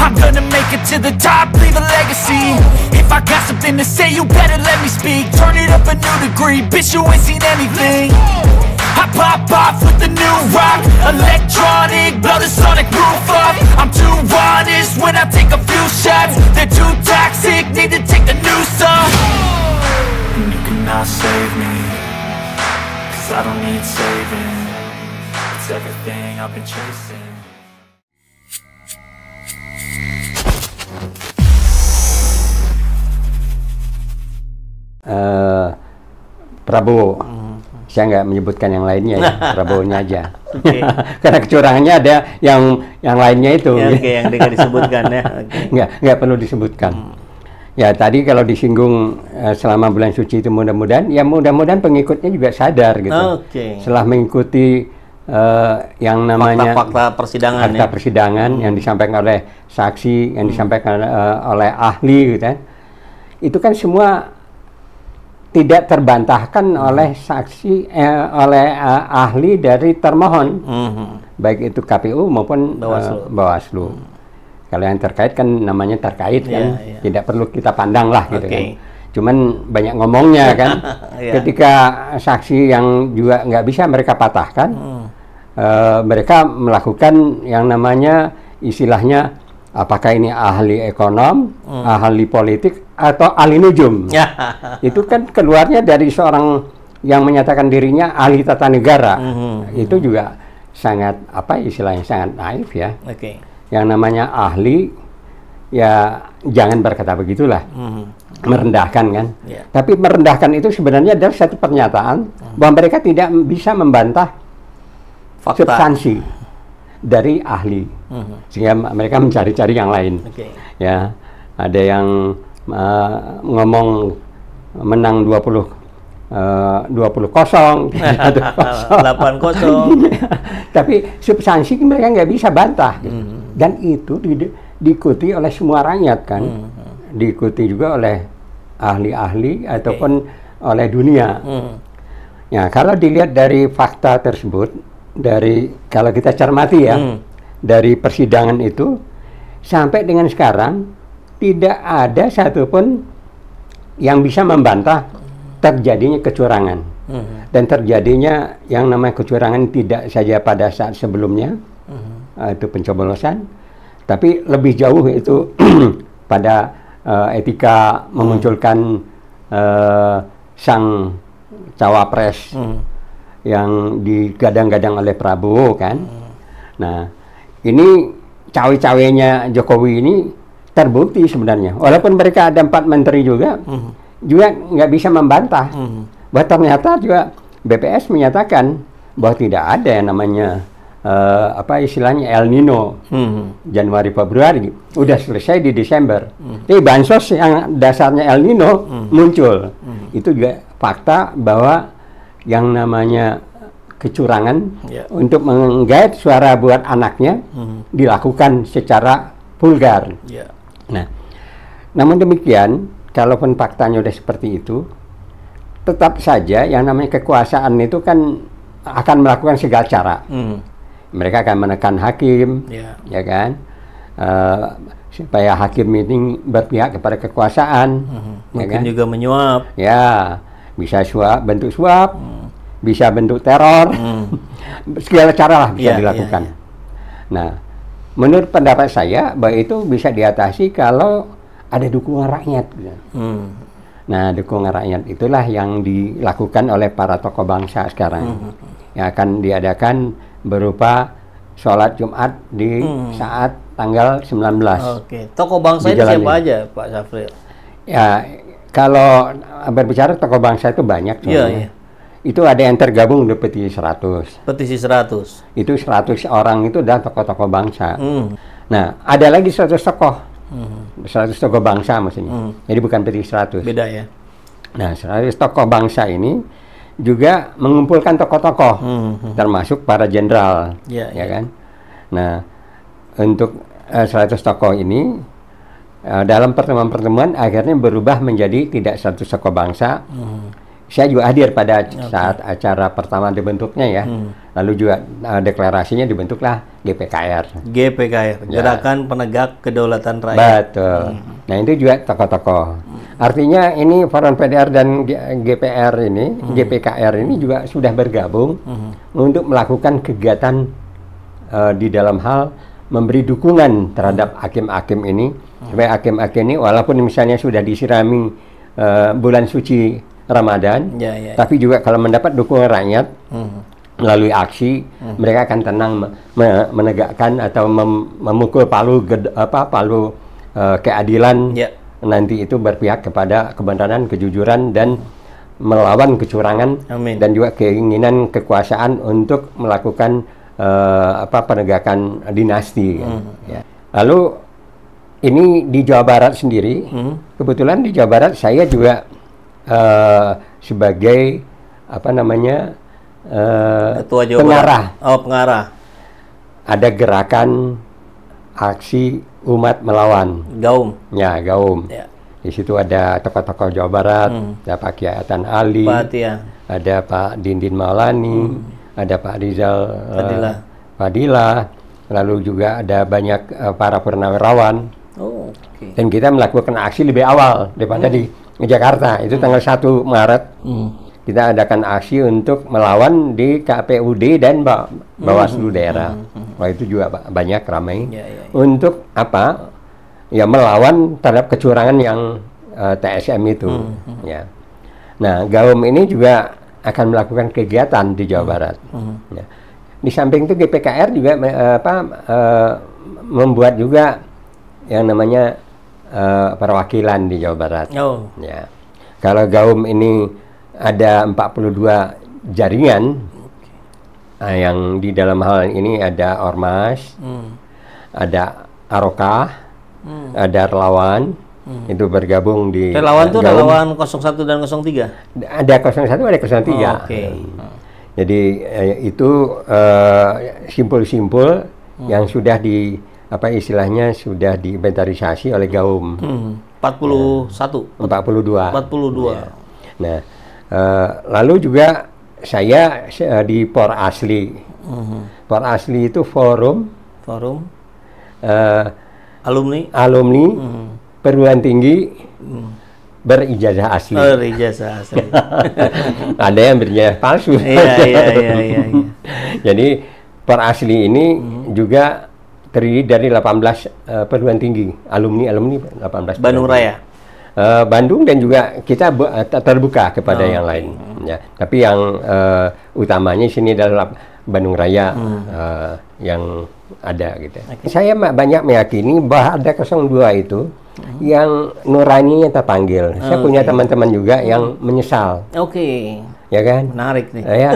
I'm gonna make it to the top, leave a legacy If I got something to say, you better let me speak Turn it up a new degree, bitch you ain't seen anything I pop off with the new rock Electronic, blow the sonic roof up I'm too honest when I take a few shots They're too toxic, need to take the new song And you cannot save me Cause I don't need saving It's everything I've been chasing Prabowo. Hmm. Saya nggak menyebutkan yang lainnya ya, Prabowo-nya aja. Karena kecurangannya ada yang yang lainnya itu. Ya, Oke, yang tidak disebutkan ya. Okay. Nggak, nggak perlu disebutkan. Hmm. Ya tadi kalau disinggung eh, selama bulan suci itu mudah-mudahan, ya mudah-mudahan pengikutnya juga sadar gitu. Okay. Setelah mengikuti eh, yang namanya fakta-fakta persidangan, fakta ya? persidangan hmm. yang disampaikan oleh saksi, yang hmm. disampaikan eh, oleh ahli gitu kan, itu kan semua tidak terbantahkan hmm. oleh saksi eh, oleh eh, ahli dari termohon hmm. baik itu KPU maupun Bawaslu. Eh, Bawaslu. Hmm. Kalau yang terkait kan namanya terkait yeah, kan yeah. tidak perlu kita pandang lah gitu okay. kan. Cuman banyak ngomongnya kan. yeah. Ketika saksi yang juga nggak bisa mereka patahkan, hmm. eh, mereka melakukan yang namanya istilahnya apakah ini ahli ekonom, hmm. ahli politik atau ahli nujum. Ya. itu kan keluarnya dari seorang yang menyatakan dirinya ahli tata negara. Mm -hmm. Itu juga sangat apa istilahnya sangat naif ya. Okay. Yang namanya ahli ya jangan berkata begitulah. Mm -hmm. Merendahkan kan. Yeah. Tapi merendahkan itu sebenarnya adalah satu pernyataan mm bahwa mereka tidak bisa membantah Fakta. substansi dari ahli. Mm -hmm. Sehingga mereka mencari-cari yang lain. Okay. Ya, ada yang mengomong ngomong menang 20 eh, dua puluh kosong, delapan kosong. Tapi substansi mereka nggak bisa bantah, -hmm. dan itu di, diikuti oleh semua rakyat kan, -hmm. diikuti juga oleh ahli-ahli okay. ataupun oleh dunia. Mm. Ya kalau dilihat dari fakta tersebut, dari kalau kita cermati ya, mm. dari persidangan itu sampai dengan sekarang tidak ada satupun yang bisa membantah terjadinya kecurangan -huh. Hmm. dan terjadinya yang namanya kecurangan tidak saja pada saat sebelumnya uh hmm. ah, -huh. itu pencoblosan, tapi lebih jauh itu pada uh, etika memunculkan uh, sang cawapres -huh. Hmm. yang digadang-gadang oleh Prabowo kan nah ini cawe-cawenya Jokowi ini terbukti sebenarnya walaupun mereka ada empat menteri juga hmm. juga nggak bisa membantah hmm. bahwa ternyata juga BPS menyatakan bahwa tidak ada yang namanya uh, apa istilahnya El Nino hmm. Januari Februari udah selesai di Desember hmm. tapi bansos yang dasarnya El Nino hmm. muncul hmm. itu juga fakta bahwa yang namanya kecurangan yeah. untuk menggait suara buat anaknya hmm. dilakukan secara vulgar. Yeah. Nah, namun demikian, kalaupun faktanya sudah seperti itu, tetap saja yang namanya kekuasaan itu kan akan melakukan segala cara. Hmm. Mereka akan menekan hakim, yeah. ya kan, uh, supaya hakim ini berpihak kepada kekuasaan. Hmm. Ya Mungkin kan? juga menyuap. Ya, bisa suap, bentuk suap, hmm. bisa bentuk teror, hmm. segala cara lah bisa yeah, dilakukan. Yeah, yeah. Nah menurut pendapat saya bahwa itu bisa diatasi kalau ada dukungan rakyat. Gitu. Hmm. Nah, dukungan rakyat itulah yang dilakukan oleh para tokoh bangsa sekarang. Hmm. Yang akan diadakan berupa sholat Jumat di hmm. saat tanggal 19. Oke. Tokoh bangsa itu siapa aja, Pak Safril? Ya, kalau berbicara tokoh bangsa itu banyak. Iya, iya itu ada yang tergabung di petisi 100. Petisi 100. Itu 100 orang itu adalah tokoh-tokoh bangsa. Hmm. Nah, ada lagi 100 tokoh. Hmm. 100 tokoh bangsa maksudnya. Hmm. Jadi bukan petisi 100. Beda ya. Nah, 100 tokoh bangsa ini juga mengumpulkan tokoh-tokoh hmm, hmm, hmm. termasuk para jenderal, ya, ya, ya kan? Nah, untuk uh, eh, 100 tokoh ini eh, dalam pertemuan-pertemuan akhirnya berubah menjadi tidak satu tokoh bangsa. Hmm saya juga hadir pada okay. saat acara pertama dibentuknya ya. Hmm. Lalu juga uh, deklarasinya dibentuklah GPKR. GPKR, ya. Gerakan Penegak Kedaulatan Rakyat. Betul. Hmm. Nah itu juga tokoh-tokoh. Hmm. Artinya ini Forum PDR dan G GPR ini, hmm. GPKR ini juga sudah bergabung hmm. untuk melakukan kegiatan uh, di dalam hal memberi dukungan terhadap hmm. hakim-hakim ini. Hmm. Supaya hakim-hakim ini walaupun misalnya sudah disirami uh, bulan suci Ramadan, ya, ya, ya. tapi juga kalau mendapat dukungan rakyat hmm. melalui aksi, hmm. mereka akan tenang me menegakkan atau mem memukul palu apa palu uh, keadilan ya. nanti itu berpihak kepada kebenaran, kejujuran dan melawan kecurangan Amin. dan juga keinginan kekuasaan untuk melakukan uh, apa penegakan dinasti. Hmm. Ya. Lalu ini di Jawa Barat sendiri, hmm. kebetulan di Jawa Barat saya juga uh, sebagai apa namanya uh, pengarah. Oh pengarah. Ada gerakan aksi umat melawan. Gaum. Ya gaum. Ya. Di situ ada tokoh-tokoh Jawa Barat, hmm. ada Pak Kiai Atan Ali, Pak ya. ada Pak Dindin Maulani, hmm. ada Pak Rizal Padilla. Eh, uh, Padilla, lalu juga ada banyak uh, para purnawirawan. Oh, okay. Dan kita melakukan aksi lebih awal daripada hmm. di Jakarta itu hmm. tanggal 1 Maret hmm. kita adakan aksi untuk melawan di KPUD dan ba hmm. Bawaslu hmm. daerah. Hmm. hmm. Wah itu juga banyak ramai. Ya, ya, ya. Untuk apa? Ya melawan terhadap kecurangan yang uh, eh, TSM itu. Hmm. Ya. Nah Gaum ini juga akan melakukan kegiatan di Jawa Barat. Hmm. Ya. Di samping itu GPKR juga eh, apa uh, membuat juga yang namanya uh, perwakilan di Jawa Barat. Oh. Ya. Kalau Gaum ini ada 42 jaringan okay. nah, eh, yang di dalam hal ini ada ormas, hmm. ada Aroka. hmm. ada relawan. Hmm. itu bergabung di relawan itu relawan 01 dan 03 ada 01 ada 03 oh, oke okay. Hmm. hmm. jadi eh, itu eh, simpul-simpul eh, hmm. yang sudah di apa istilahnya sudah diinventarisasi oleh Gaum. Hmm, 41. Iya. Nah, 42. 42. Ya. Nah, eh, uh, lalu juga saya uh, di Por Asli. -huh. Hmm. Por Asli itu forum forum uh, alumni alumni -huh. Hmm. perguruan tinggi -huh. Hmm. berijazah asli. Oh, berijazah asli. Ada yang berijazah palsu. Iya, iya, iya, iya, iya. Jadi Por Asli ini hmm. juga terdiri dari 18 uh, eh, perguruan tinggi alumni alumni 18 Bandung Raya uh, Bandung dan juga kita eh, terbuka kepada oh, yang lain lain ya tapi yang uh, utamanya sini adalah Bandung Raya hmm. uh, yang ada gitu okay. saya banyak meyakini bahwa ada 02 itu hmm. yang nuraninya terpanggil okay. saya punya teman-teman juga yang menyesal oke okay ya kan? Menarik nih. Ah, ya.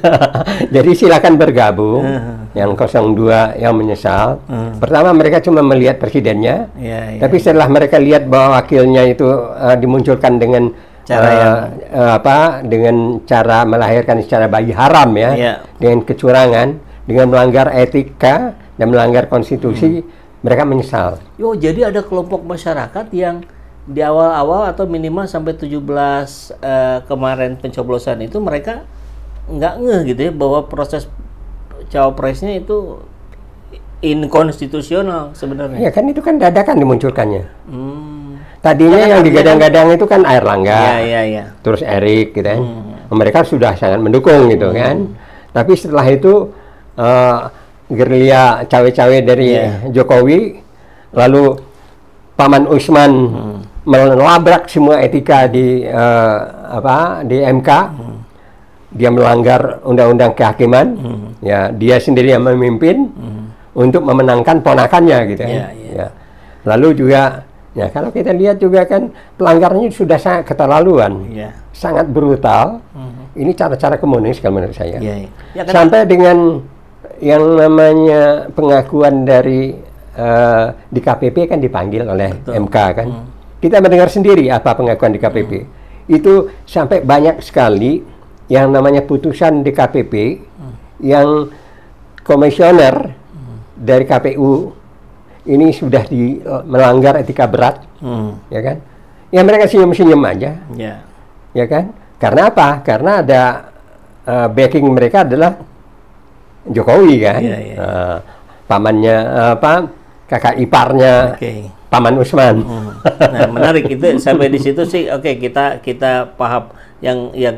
Jadi silakan bergabung uh, yang 02 yang menyesal. Uh, Pertama mereka cuma melihat presidennya. Yeah, yeah, iya. tapi setelah mereka lihat bahwa wakilnya itu uh, dimunculkan dengan cara uh, yang... uh, apa? dengan cara melahirkan secara bayi haram ya, yeah. dengan kecurangan, dengan melanggar etika dan melanggar konstitusi, hmm. mereka menyesal. Yo, jadi ada kelompok masyarakat yang di awal-awal atau minimal sampai 17 uh, eh, kemarin pencoblosan itu mereka nggak ngeh gitu ya bahwa proses cawapresnya itu inkonstitusional sebenarnya. Iya kan itu kan dadakan dimunculkannya. Hmm. Tadinya yang digadang-gadang itu kan Air Langga, ya, ya, ya. terus Erik gitu kan. Hmm. Mereka sudah sangat mendukung gitu hmm. kan. Tapi setelah itu uh, gerilya cawe-cawe dari yeah. Jokowi, lalu Paman Usman hmm melabrak semua etika di uh, apa di MK hmm. dia melanggar undang-undang kehakiman hmm. ya dia sendiri yang memimpin hmm. untuk memenangkan ponakannya gitu ya. ya, ya. ya lalu juga ya kalau kita lihat juga kan pelanggarannya sudah sangat keterlaluan ya. sangat brutal hmm. ini cara-cara komunis kalau menurut saya ya, ya. Ya, sampai dengan yang namanya pengakuan dari uh, di KPP kan dipanggil oleh Betul. MK kan hmm kita mendengar sendiri apa pengakuan DKPP. Hmm. Itu sampai banyak sekali yang namanya putusan DKPP hmm. yang komisioner hmm. dari KPU ini sudah di, eh, melanggar etika berat, hmm. ya kan? Ya mereka senyum-senyum aja, yeah. ya kan? Karena apa? Karena ada uh, backing mereka adalah Jokowi kan, yeah, ya, ya. yeah. Uh, pamannya uh, apa? kakak iparnya okay. paman Usman. Hmm. Nah menarik itu sampai di situ sih. Oke okay, kita kita paham yang yang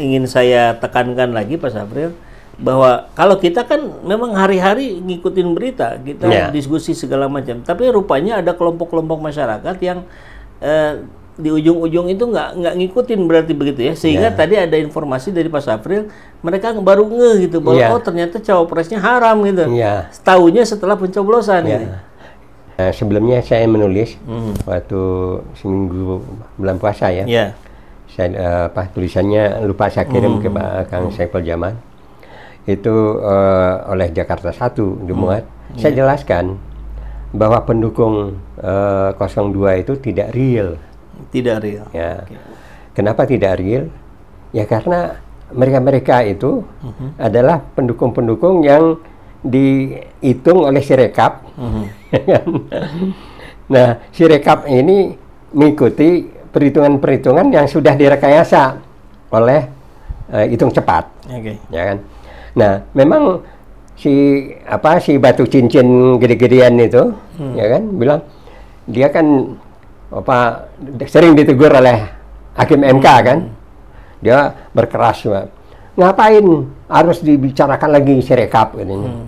ingin saya tekankan lagi Pak Sabril bahwa kalau kita kan memang hari-hari ngikutin berita kita yeah. diskusi segala macam. Tapi rupanya ada kelompok-kelompok masyarakat yang eh, di ujung-ujung itu nggak nggak ngikutin berarti begitu ya sehingga yeah. tadi ada informasi dari Pak Safril mereka baru nge gitu bahwa yeah. oh ternyata cawapresnya haram gitu yeah. Ya. tahunya setelah pencoblosan yeah. gitu. Nah, sebelumnya saya menulis mm. waktu seminggu bulan puasa ya yeah. saya uh, apa tulisannya lupa saya kirim mm. ke Pak Kang hmm. Saiful Jaman itu uh, oleh Jakarta Satu dimuat mm. saya yeah. jelaskan bahwa pendukung uh, eh, 02 itu tidak real tidak real. Ya. Okay. Kenapa tidak real? Ya karena mereka-mereka itu uh mhm. -huh. adalah pendukung-pendukung yang dihitung oleh Sirekap. Mhm. Uh -huh. Ya kan? nah, Sirekap ini mengikuti perhitungan-perhitungan yang sudah direkayasa oleh uh, hitung cepat. Okay. Ya kan? Nah, memang si apa si batu cincin gede-gedean itu hmm. ya kan bilang dia kan apa sering ditegur oleh hakim MK hmm. kan dia berkeras ngapain harus dibicarakan lagi sirekap ini hmm.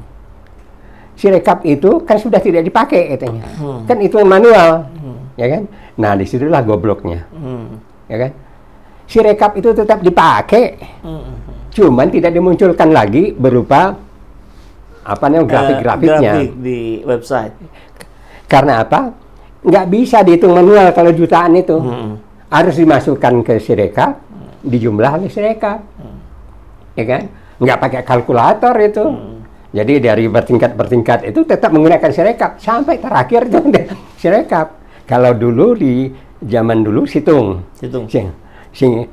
sirekap itu kan sudah tidak dipakai katanya hmm. kan itu manual hmm. ya kan nah disitulah gobloknya hmm. ya kan sirekap itu tetap dipakai hmm. cuman tidak dimunculkan lagi berupa apa namanya eh, grafik-grafiknya grafik di website karena apa nggak bisa dihitung manual kalau jutaan itu. Hmm. Harus dimasukkan ke Sireka, dijumlah oleh Sireka. Hmm. Ya kan? Nggak pakai kalkulator itu. Hmm. Jadi dari bertingkat-bertingkat itu tetap menggunakan Sirekap sampai terakhir itu Sirekap. Kalau dulu di zaman dulu situng. Situng. Sing, sing,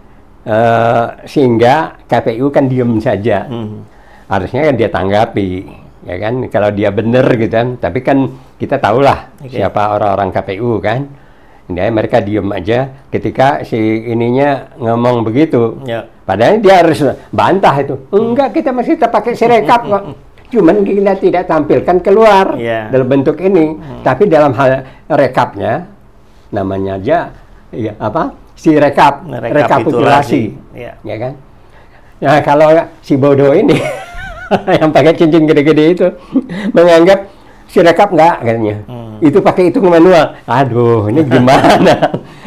uh, sehingga KPU kan diem saja. Hmm. Harusnya kan dia tanggapi ya kan kalau dia benar gitu kan tapi kan kita tahulah okay. siapa orang-orang KPU kan ya mereka diem aja ketika si ininya ngomong begitu ya. padahal dia harus bantah itu enggak kita masih tetap pakai sirekap kok cuman kita tidak tampilkan keluar ya. dalam bentuk ini hmm. tapi dalam hal rekapnya namanya aja ya apa si rekap rekapitulasi, rekapitulasi. Ya. ya kan nah kalau si bodoh ini yang pakai cincin gede-gede itu menganggap si rekap nggak katanya hmm. itu pakai itu manual aduh ini gimana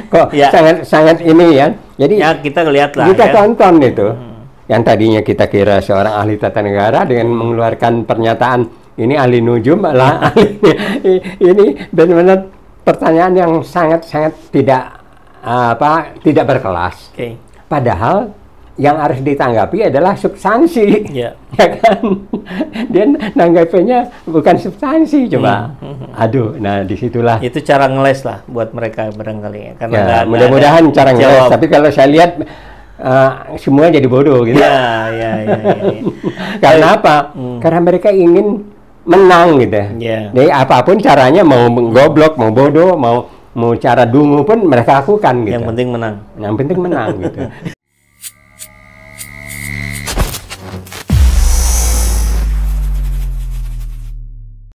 kok ya. sangat sangat ini ya jadi ya, kita lihat lah kita ya. tonton itu hmm. yang tadinya kita kira seorang ahli tata negara dengan mengeluarkan pernyataan ini ahli nujum lah ahli ini benar-benar pertanyaan yang sangat sangat tidak apa tidak berkelas okay. padahal yang harus ditanggapi adalah substansi, yeah. ya kan? Dia nanggapinya bukan substansi, coba. Hmm. Aduh, nah disitulah. Itu cara ngeles lah buat mereka barangkali ya, karena ya, mudah-mudahan cara jawab. ngeles. Tapi kalau saya lihat uh, semua jadi bodoh gitu. Ya, ya, ya. ya, ya. karena eh, apa? Hmm. Karena mereka ingin menang gitu. Yeah. Ya. Jadi apapun caranya mau goblok, mau bodoh, mau mau cara dungu pun mereka lakukan gitu. Yang penting menang. Yang penting menang gitu.